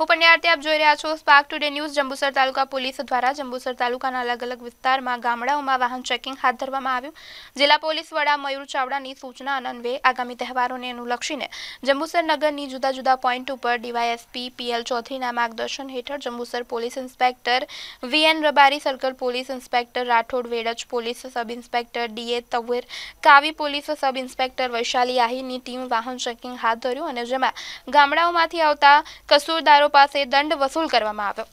હું પન્યાર્થી આપ જોઈ રહ્યા છો spark today news Jambusar taluka police દ્વારા જંબુસર તાલુકાના અલગ અલગ વિસ્તારમાં ગામડાઓમાં વાહન ચેકિંગ હાથ ધરવામાં આવ્યું જિલ્લા પોલીસ વડા મયુર ચાવડાની સૂચના અનન્વયે આગામી તહેવારોને અનુલક્ષીને જંબુસર નગરની જુદા જુદા પોઈન્ટ ઉપર ડીવાયએસપી પીએલ ચૌધરીના માર્ગદર્શન હેઠળ Jambusar police inspector VN Rabari circle police inspector Rathod વેડજ police sub inspector DA Taver Kavi police sub inspector Vaishali આહીની ટીમ વાહન ચેકિંગ હાથ ધર્યું અને જેમાં ગામડાઓમાંથી આવતા કસૂરદારો પાસે દંડ વસૂલ કરવામાં આવ્યો